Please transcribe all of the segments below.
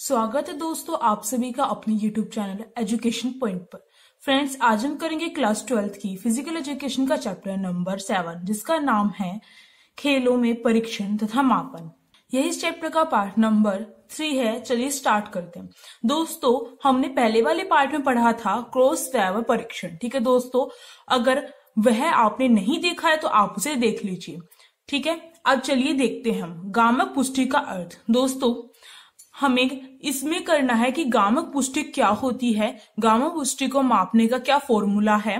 स्वागत है दोस्तों आप सभी का अपने यूट्यूब चैनल एजुकेशन पॉइंट पर फ्रेंड्स आज हम करेंगे क्लास ट्वेल्थ की फिजिकल एजुकेशन का चैप्टर नंबर सेवन जिसका नाम है खेलों में परीक्षण तथा मापन यही इस चैप्टर का पार्ट नंबर थ्री है चलिए स्टार्ट करते हैं दोस्तों हमने पहले वाले पार्ट में पढ़ा था क्रोस वैव परीक्षण ठीक है दोस्तों अगर वह आपने नहीं देखा है तो आप उसे देख लीजिए ठीक है अब चलिए देखते हैं हम गामक पुष्टि का अर्थ दोस्तों हमें इसमें करना है कि गामक पुष्टि क्या होती है गामक पुष्टि को मापने का क्या फॉर्मूला है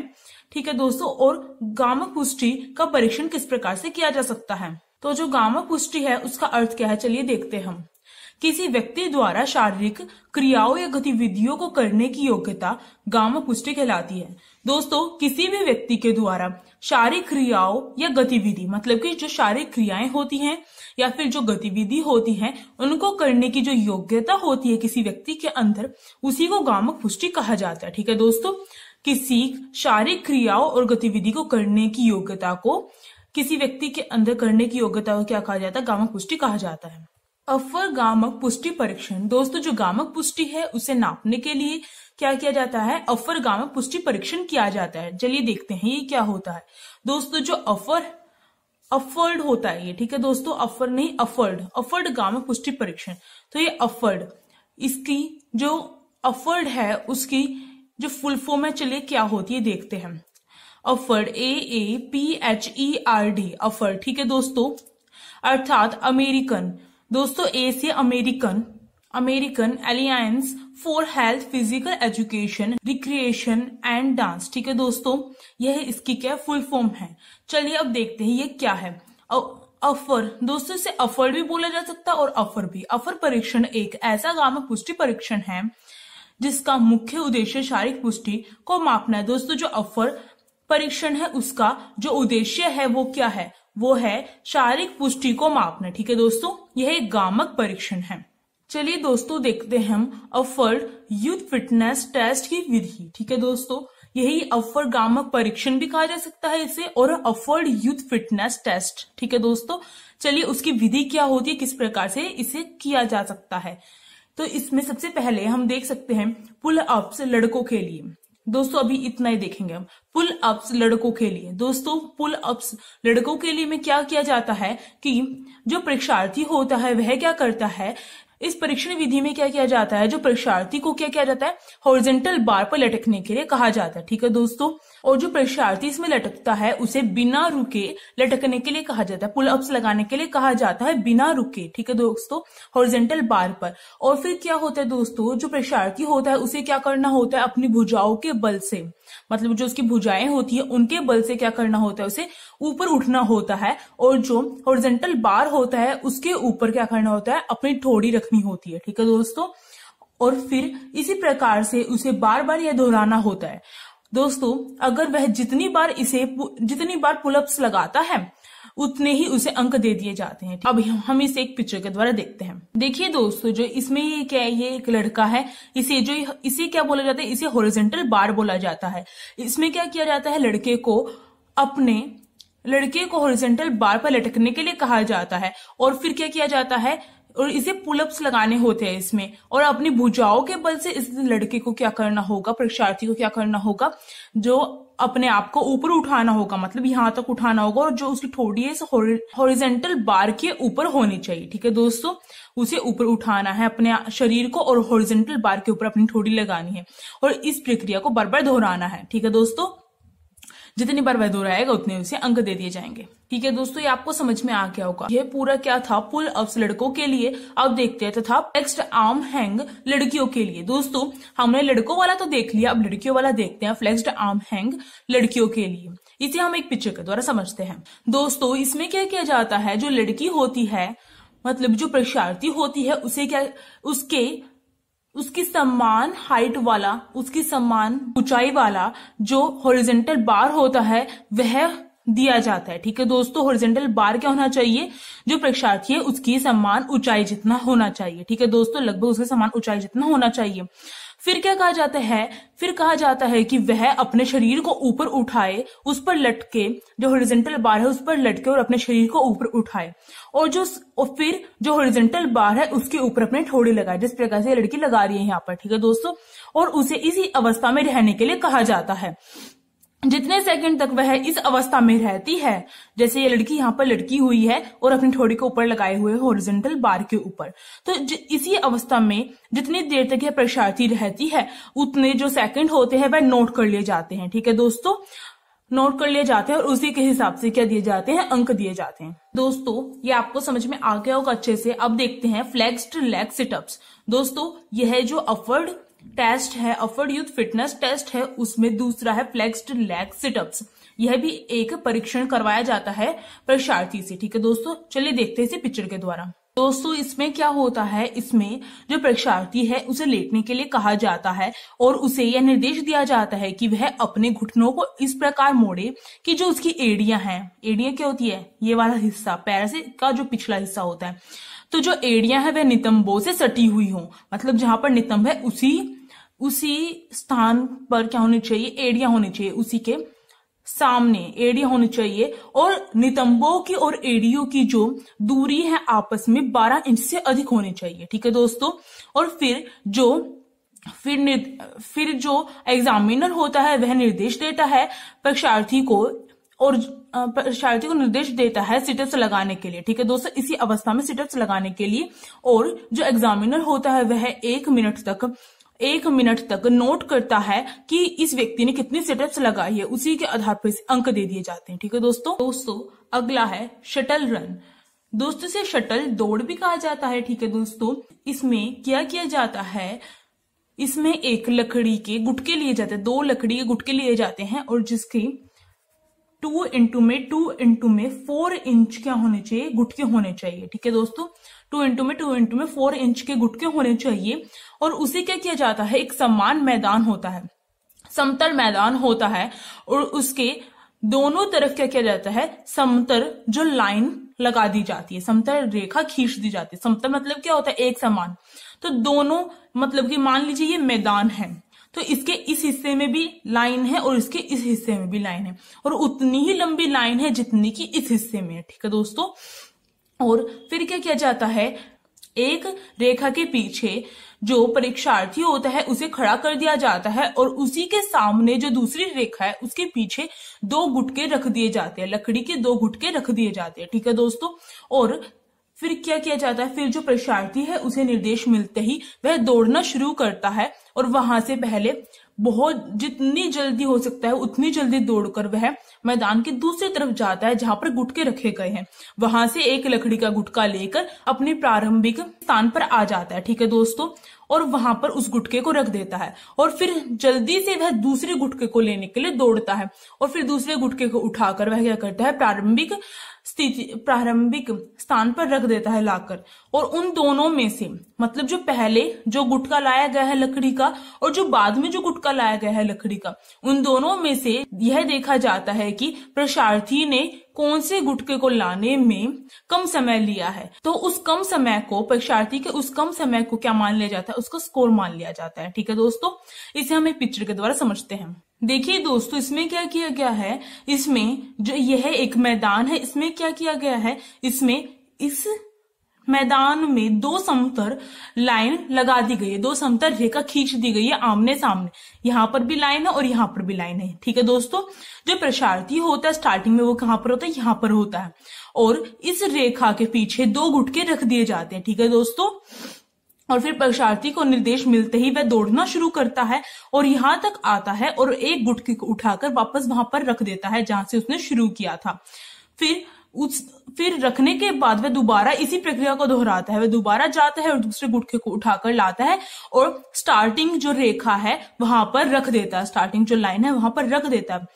ठीक है दोस्तों और गामक पुष्टि का परीक्षण किस प्रकार से किया जा सकता है तो जो गामक पुष्टि है उसका अर्थ क्या है चलिए देखते हैं हम किसी व्यक्ति द्वारा शारीरिक क्रियाओं या गतिविधियों को करने की योग्यता गाम पुष्टि कहलाती है दोस्तों किसी भी व्यक्ति के द्वारा शारीरिक क्रियाओं या गतिविधि मतलब कि जो शारीरिक क्रियाएं होती हैं या फिर जो गतिविधि होती है उनको करने की जो योग्यता होती है किसी व्यक्ति के अंदर उसी को गामक पुष्टि कहा जाता है ठीक है दोस्तों किसी शारीरिक क्रियाओं और गतिविधि को करने की योग्यता को किसी व्यक्ति के अंदर करने की योग्यता को क्या कहा जाता है गामक पुष्टि कहा जाता है अफर गामक पुष्टि परीक्षण दोस्तों जो गामक पुष्टि है उसे नापने के लिए क्या किया जाता है अफर गामक पुष्टि परीक्षण किया जाता है चलिए देखते हैं ये क्या होता है दोस्तों जो अफर अफर्ड होता है ये ठीक है दोस्तों अफर नहीं अफर्ड अफर्ड गामक पुष्टि परीक्षण तो ये अफर्ड इसकी जो अफर्ड है उसकी जो फुल फॉर्म है चलिए क्या होती है देखते हैं AAHPERD A A P H E R D AAHPERD ठीक है दोस्तों अर्थात अमेरिकन दोस्तों A American American alliance for health physical education recreation and dance ठीक है दोस्तों यह इसकी क्या फुल फॉर्म है चलिए अब देखते हैं ये क्या है अफर दोस्तों इसे अफर भी बोला जा सकता है और अफर भी अफर परीक्षण एक ऐसा गांव पुष्टि परीक्षण है जिसका मुख्य उद्देश्य शारीरिक पुष्टि को मापना है दोस्तों जो अफर परीक्षण है उसका जो उद्देश्य है वो क्या है वो है शारीरिक पुष्टि को मापना ठीक है दोस्तों यह एक गामक परीक्षण है चलिए दोस्तों देखते हैं हम अफर्ड यूथ फिटनेस टेस्ट की विधि ठीक है दोस्तों यही अफर्ड गामक परीक्षण भी कहा जा सकता है इसे और अफर्ड यूथ फिटनेस टेस्ट ठीक है दोस्तों चलिए उसकी विधि क्या होती है किस प्रकार से इसे किया जा सकता है तो इसमें सबसे पहले हम देख सकते हैं पुल अप्स लड़कों के लिए दोस्तों अभी इतना ही देखेंगे हम पुल अप्स लड़कों के लिए दोस्तों पुल अप्स लड़कों के लिए में क्या किया जाता है कि जो परीक्षार्थी होता है वह क्या करता है इस परीक्षण विधि में क्या किया जाता है जो परीक्षार्थी को क्या किया जाता है हॉरिजेंटल बार पर लटकने के लिए कहा जाता है ठीक है दोस्तों और जो परीक्षार्थी इसमें लटकता है उसे बिना रुके लटकने के लिए कहा जाता है पुल अप्स लगाने के लिए कहा जाता है बिना रुके ठीक है दोस्तों हॉरिजेंटल बार पर और फिर क्या होता है दोस्तों जो परीक्षार्थी होता है उसे क्या करना होता है अपनी भुजाओं के बल से मतलब जो उसकी भुजाएं होती है उनके बल से क्या करना होता है उसे ऊपर उठना होता है और जो हॉरिजेंटल बार होता है उसके ऊपर क्या करना होता है अपनी ठोड़ी रखनी होती है ठीक है दोस्तों और फिर इसी प्रकार से उसे बार बार यह दोहराना होता है दोस्तों अगर वह जितनी बार इसे जितनी बार पुलअप्स लगाता है उतने ही उसे अंक दे दिए जाते हैं अब हम इसे एक पिक्चर के द्वारा देखते हैं देखिए दोस्तों जो इसमें ये क्या है ये एक लड़का है इसे जो इसे क्या बोला जाता है इसे होरिजेंटल बार बोला जाता है इसमें क्या किया जाता है लड़के को अपने लड़के को हॉरिजेंटल बार पर लटकने के लिए कहा जाता है और फिर क्या किया जाता है और इसे पुलअप्स लगाने होते हैं इसमें और अपनी भुजाओं के बल से इस लड़के को क्या करना होगा परीक्षार्थी को क्या करना होगा जो अपने आप को ऊपर उठाना होगा मतलब यहां तक उठाना होगा और जो उसकी ठोड़ी है हॉरिजेंटल बार के ऊपर होनी चाहिए ठीक है दोस्तों उसे ऊपर उठाना है अपने शरीर को और हॉरिजेंटल बार के ऊपर अपनी ठोड़ी लगानी है और इस प्रक्रिया को बार बार दोहराना है ठीक है दोस्तों जितनी बार वह दोहराएगा उतने उसे अंक दे दिए जाएंगे ठीक है दोस्तों ये आपको समझ में आ गया होगा ये पूरा क्या था पुल अप्स लड़कों के लिए अब देखते हैं तथा फ्लेक्स्ड आर्म हैंग लड़कियों के लिए दोस्तों हमने लड़कों वाला तो देख लिया अब लड़कियों वाला देखते हैं फ्लेक्स्ड आर्म हैंग लड़कियों के लिए इसे हम एक पिक्चर के द्वारा समझते हैं दोस्तों इसमें क्या किया जाता है जो लड़की होती है मतलब जो परीक्षार्थी होती है उसे क्या उसके उसकी समान हाइट वाला उसकी समान ऊंचाई वाला जो हॉरिजेंटल बार होता है वह दिया जाता है ठीक है दोस्तों हॉरिजेंटल बार क्या होना चाहिए जो परीक्षार्थी है उसकी समान ऊंचाई जितना होना चाहिए ठीक है दोस्तों लगभग उसके समान ऊंचाई जितना होना चाहिए फिर क्या कहा जाता है फिर कहा जाता है कि वह अपने शरीर को ऊपर उठाए उस पर लटके जो हॉरिजेंटल बार है उस पर लटके और अपने शरीर को ऊपर उठाए और जो और फिर जो हॉरिजेंटल बार है उसके ऊपर अपने ठोड़े लगाए जिस प्रकार से लड़की लगा रही है यहाँ पर ठीक है दोस्तों और उसे इसी अवस्था में रहने के लिए कहा जाता है जितने सेकंड तक वह इस अवस्था में रहती है जैसे ये लड़की यहाँ पर लटकी हुई है और अपनी ठोड़ी को ऊपर लगाए हुए हॉरिजेंटल बार के ऊपर तो इसी अवस्था में जितनी देर तक यह परीक्षार्थी रहती है उतने जो सेकंड होते हैं वह नोट कर लिए जाते हैं ठीक है दोस्तों नोट कर लिए जाते हैं और उसी के हिसाब से क्या दिए जाते हैं अंक दिए जाते हैं दोस्तों ये आपको समझ में आ गया होगा अच्छे से अब देखते हैं फ्लेक्स्ड लेग सिटअप्स दोस्तों यह जो अफर्ड टेस्ट है अफर्ड यूथ फिटनेस टेस्ट है उसमें दूसरा है फ्लेक्स्ड लेग सिटअप्स यह भी एक परीक्षण करवाया जाता है परीक्षार्थी से ठीक है दोस्तों चलिए देखते हैं इसे पिक्चर के द्वारा दोस्तों इसमें क्या होता है इसमें जो परीक्षार्थी है उसे लेटने के लिए कहा जाता है और उसे यह निर्देश दिया जाता है कि वह अपने घुटनों को इस प्रकार मोड़े कि जो उसकी एड़िया हैं एडिया क्या होती है ये वाला हिस्सा पैर से का जो पिछला हिस्सा होता है तो जो एडिया है वह नितंबों से सटी हुई हो मतलब जहां पर नितंब है उसी उसी स्थान पर क्या होनी चाहिए एडिया होनी चाहिए उसी के सामने एडिया होनी चाहिए और नितंबों की और एडियो की जो दूरी है आपस में 12 इंच से अधिक होनी चाहिए ठीक है दोस्तों और फिर जो फिर फिर जो एग्जामिनर होता है वह निर्देश देता है परीक्षार्थी को और परीक्षार्थी को निर्देश देता है सिटर्स लगाने के लिए ठीक है दोस्तों इसी अवस्था में सिटर्स लगाने के लिए और जो एग्जामिनर होता है वह एक मिनट तक एक मिनट तक नोट करता है कि इस व्यक्ति ने कितने सेटअप्स लगाई है उसी के आधार पर अंक दे दिए जाते हैं ठीक है दोस्तों दोस्तों अगला है शटल रन दोस्तों से शटल दौड़ भी कहा जाता है ठीक है दोस्तों इसमें क्या किया जाता है इसमें एक लकड़ी के गुटके लिए जाते हैं दो लकड़ी के गुटके लिए जाते हैं और जिसके टू इंटू में टू इंटू में फोर इंच क्या होने चाहिए गुटके होने चाहिए ठीक है दोस्तों टू इंटू में टू इंटू में फोर इंच के गुटके होने चाहिए और उसे क्या किया जाता है एक समान मैदान होता है समतल मैदान होता है और उसके दोनों तरफ क्या किया जाता है समतल जो लाइन लगा दी जाती है समतल रेखा खींच दी जाती है समतल मतलब क्या होता है एक समान तो दोनों मतलब कि मान लीजिए ये मैदान है तो इसके इस हिस्से में भी लाइन है और इसके इस हिस्से में भी लाइन है और उतनी ही लंबी लाइन है जितनी की इस हिस्से में है ठीक है दोस्तों और फिर क्या किया जाता है एक रेखा के पीछे जो परीक्षार्थी होता है उसे खड़ा कर दिया जाता है और उसी के सामने जो दूसरी रेखा है उसके पीछे दो गुटके रख दिए जाते हैं लकड़ी के दो गुटके रख दिए जाते हैं ठीक है दोस्तों और फिर क्या किया जाता है फिर जो परीक्षार्थी है उसे निर्देश मिलते ही वह दौड़ना शुरू करता है और वहां से पहले बहुत जितनी जल्दी हो सकता है उतनी जल्दी दौड़कर वह मैदान की दूसरी तरफ जाता है जहां पर गुटके रखे गए हैं वहां से एक लकड़ी का गुटका लेकर अपने प्रारंभिक स्थान पर आ जाता है ठीक है दोस्तों और वहां पर उस गुटके को रख देता है और फिर जल्दी से वह दूसरे गुटके को लेने के लिए दौड़ता है और फिर दूसरे गुटके को उठाकर वह क्या करता है प्रारंभिक स्थिति प्रारंभिक स्थान पर रख देता है लाकर और उन दोनों में से मतलब जो पहले जो गुटका लाया गया है लकड़ी का और जो बाद में जो गुटका लाया गया है लकड़ी का उन दोनों में से यह देखा जाता है कि प्रशार्थी ने कौन से गुटके को लाने में कम समय लिया है तो उस कम समय को परीक्षार्थी के उस कम समय को क्या मान लिया जाता है उसका स्कोर मान लिया जाता है ठीक है दोस्तों इसे हम एक पिक्चर के द्वारा समझते हैं देखिए दोस्तों इसमें क्या किया गया है इसमें जो यह एक मैदान है इसमें क्या किया गया है इसमें इस मैदान में दो समतर लाइन लगा दी गई है दो समतर रेखा खींच दी गई है आमने सामने यहाँ पर भी लाइन है और यहाँ पर भी लाइन है ठीक है दोस्तों जो प्रसारती होता है स्टार्टिंग में वो कहाँ पर होता है यहाँ पर होता है और इस रेखा के पीछे दो गुटके रख दिए जाते हैं ठीक है दोस्तों और फिर परीक्षार्थी को निर्देश मिलते ही वह दौड़ना शुरू करता है और यहां तक आता है और एक गुटकी को उठाकर वापस वहां पर रख देता है जहां से उसने शुरू किया था फिर उस फिर रखने के बाद वह दोबारा इसी प्रक्रिया को दोहराता है वह दोबारा जाता है और दूसरे गुटखे को उठाकर लाता है और स्टार्टिंग जो रेखा है वहां पर रख देता है स्टार्टिंग जो लाइन है वहां पर रख देता है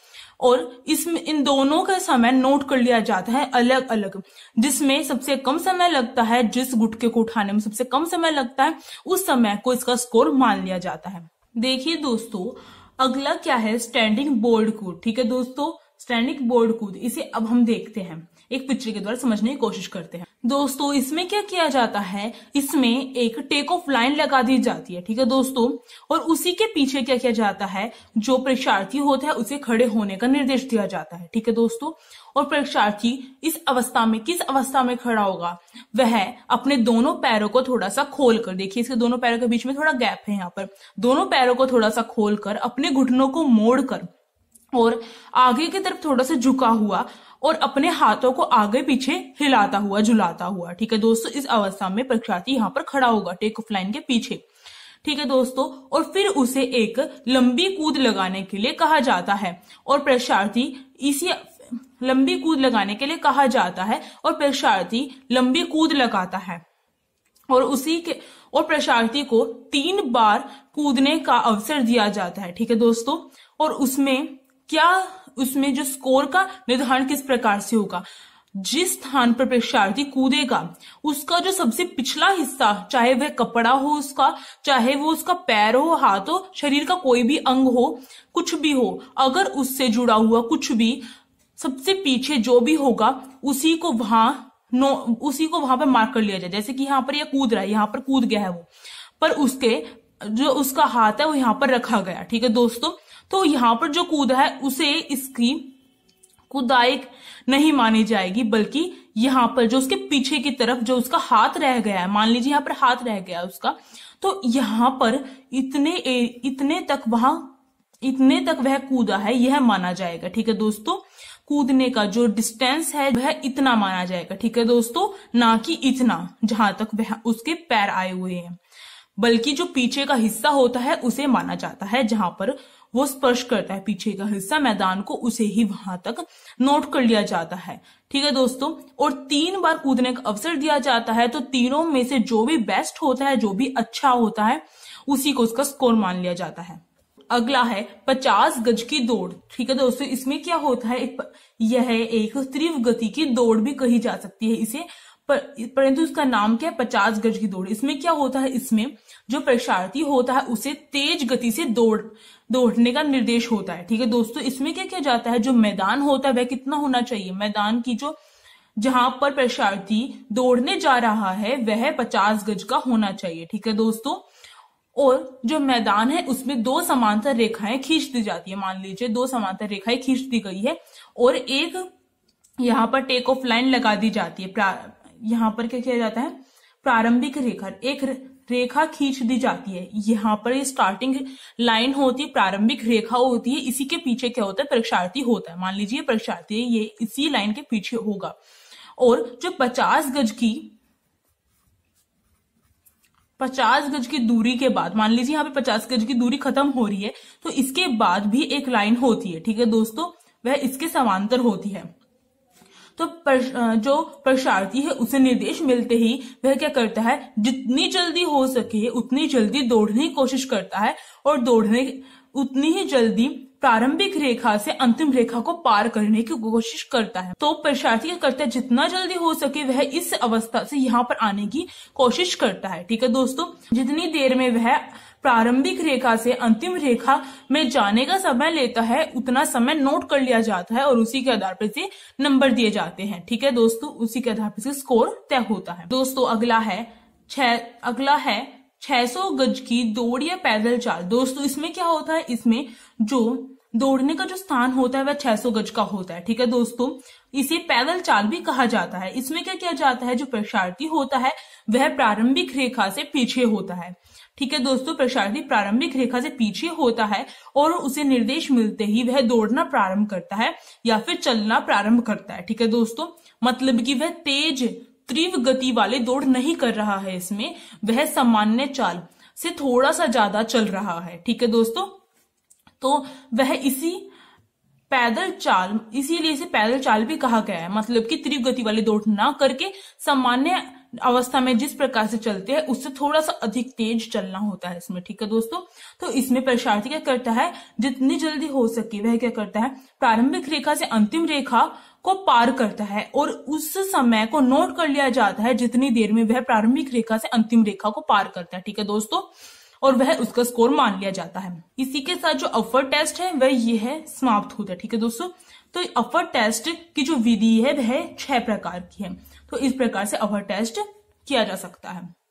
और इसमें इन दोनों का समय नोट कर लिया जाता है अलग अलग जिसमें सबसे कम समय लगता है जिस गुटके को उठाने में सबसे कम समय लगता है उस समय को इसका स्कोर मान लिया जाता है देखिए दोस्तों अगला क्या है स्टैंडिंग बोर्ड कूद ठीक है दोस्तों स्टैंडिंग बोर्ड कूद इसे अब हम देखते हैं एक पिक्चर के द्वारा समझने की कोशिश करते हैं दोस्तों इसमें क्या किया जाता है इसमें एक टेक ऑफ लाइन लगा दी जाती है ठीक है दोस्तों और उसी के पीछे क्या किया जाता है जो परीक्षार्थी होता है उसे खड़े होने का निर्देश दिया जाता है ठीक है दोस्तों और परीक्षार्थी इस अवस्था में किस अवस्था में खड़ा होगा वह अपने दोनों पैरों को थोड़ा सा खोल कर देखिए इसके दोनों पैरों के बीच में थोड़ा गैप है यहाँ पर दोनों पैरों को थोड़ा सा खोल कर अपने घुटनों को मोड़ कर और आगे की तरफ थोड़ा सा झुका हुआ और अपने हाथों को आगे पीछे हिलाता हुआ झुलाता हुआ ठीक है दोस्तों इस अवस्था में परीक्षार्थी यहाँ पर खड़ा होगा टेक ऑफ लाइन के पीछे ठीक है दोस्तों और फिर उसे एक लंबी कूद लगाने के लिए कहा जाता है और परीक्षार्थी इसी लंबी कूद लगाने के लिए कहा जाता है और परीक्षार्थी लंबी कूद लगाता है और उसी के और परीक्षार्थी को तीन बार कूदने का अवसर दिया जाता है ठीक है दोस्तों और उसमें क्या उसमें जो स्कोर का निर्धारण किस प्रकार से होगा जिस स्थान पर परीक्षार्थी कूदेगा उसका जो सबसे पिछला हिस्सा चाहे वह कपड़ा हो उसका चाहे वो उसका पैर हो हाथ हो शरीर का कोई भी अंग हो कुछ भी हो अगर उससे जुड़ा हुआ कुछ भी सबसे पीछे जो भी होगा उसी को वहां नो उसी को वहां पर मार्क कर लिया जाए जैसे कि यहाँ पर यह कूद रहा है यहाँ पर कूद गया है वो पर उसके जो उसका हाथ है वो यहाँ पर रखा गया ठीक है दोस्तों तो यहां पर जो कूद है उसे इसकी कुदायक नहीं मानी जाएगी बल्कि यहां पर जो उसके पीछे की तरफ जो उसका हाथ रह गया है मान लीजिए यहां पर हाथ रह गया उसका तो यहां पर इतने इतने तक वहां इतने तक वह कूदा है यह माना जाएगा ठीक है दोस्तों कूदने का जो डिस्टेंस है वह इतना माना जाएगा ठीक है दोस्तों ना कि इतना जहां तक वह उसके पैर आए हुए हैं बल्कि जो पीछे का हिस्सा होता है उसे माना जाता है जहां पर वो स्पर्श करता है पीछे का हिस्सा मैदान को उसे ही वहां तक नोट कर लिया जाता है ठीक है दोस्तों और तीन बार कूदने का अवसर दिया जाता है तो तीनों में से जो भी बेस्ट होता है जो भी अच्छा होता है उसी को उसका स्कोर मान लिया जाता है अगला है पचास गज की दौड़ ठीक है दोस्तों इसमें क्या होता है यह है एक तीव्र गति की दौड़ भी कही जा सकती है इसे पर परंतु इसका नाम क्या है पचास गज की दौड़ इसमें क्या होता है इसमें जो परीक्षार्थी होता है उसे तेज गति से दौड़ दौड़ने का निर्देश होता है ठीक है दोस्तों इसमें क्या किया जाता है जो मैदान होता है वह कितना होना चाहिए मैदान की जो जहां पर परीक्षार्थी दौड़ने जा रहा है वह पचास गज का होना चाहिए ठीक है दोस्तों और जो मैदान है उसमें दो समांतर रेखाएं खींच दी जाती है मान लीजिए दो समांतर रेखाएं खींच दी गई है और एक यहाँ पर टेक ऑफ लाइन लगा दी जाती है यहाँ पर क्या किया जाता है प्रारंभिक रेखा एक रेखा खींच दी जाती है यहाँ पर स्टार्टिंग लाइन होती है प्रारंभिक रेखा होती है इसी के पीछे क्या होता है परीक्षार्थी होता है मान लीजिए परीक्षार्थी ये इसी लाइन के पीछे होगा और जो पचास गज की पचास गज की दूरी के बाद मान लीजिए यहाँ पे पचास गज की दूरी खत्म हो रही है तो इसके बाद भी एक लाइन होती है ठीक है दोस्तों वह इसके समांतर होती है तो पर, जो प्रशार्थी है उसे निर्देश मिलते ही वह क्या करता है जितनी जल्दी हो सके उतनी जल्दी दौड़ने की कोशिश करता है और दौड़ने उतनी ही जल्दी प्रारंभिक रेखा से अंतिम रेखा को पार करने की कोशिश करता है तो प्रशार्थी क्या करता है जितना जल्दी हो सके वह इस अवस्था से यहाँ पर आने की कोशिश करता है ठीक है दोस्तों जितनी देर में वह प्रारंभिक रेखा से अंतिम रेखा में जाने का समय लेता है उतना समय नोट कर लिया जाता है और उसी के आधार पर से नंबर दिए जाते हैं ठीक है दोस्तों उसी के आधार पर से स्कोर तय होता है दोस्तों अगला है छह अगला है 600 गज की दौड़ या पैदल चाल दोस्तों इसमें क्या होता है इसमें जो दौड़ने का जो स्थान होता है वह 600 गज का होता है ठीक है दोस्तों इसे पैदल चाल भी कहा जाता है इसमें क्या किया जाता है जो प्रशार्थी होता है वह प्रारंभिक रेखा से पीछे होता है ठीक है दोस्तों प्रशार्थी प्रारंभिक रेखा से पीछे होता है और उसे निर्देश मिलते ही वह दौड़ना प्रारंभ करता है या फिर चलना प्रारंभ करता है ठीक है दोस्तों मतलब कि वह तेज तीव्र गति वाले दौड़ नहीं कर रहा है इसमें वह सामान्य चाल से थोड़ा सा ज्यादा चल रहा है ठीक है दोस्तों तो वह इसी पैदल चाल इसीलिए इसे पैदल चाल भी कहा गया है मतलब कि तीव्र गति वाली दौड़ ना करके सामान्य अवस्था में जिस प्रकार से चलते हैं उससे थोड़ा सा अधिक तेज चलना होता है इसमें ठीक है दोस्तों तो इसमें परीक्षार्थी क्या करता है जितनी जल्दी हो सके वह क्या करता है प्रारंभिक रेखा से अंतिम रेखा को पार करता है और उस समय को नोट कर लिया जाता है जितनी देर में वह प्रारंभिक रेखा से अंतिम रेखा को पार करता है ठीक है दोस्तों और वह उसका स्कोर मान लिया जाता है इसी के साथ जो अफर टेस्ट है वह यह है समाप्त होता है ठीक है दोस्तों तो अफर टेस्ट की जो विधि है वह छह प्रकार की है तो इस प्रकार से अवर टेस्ट किया जा सकता है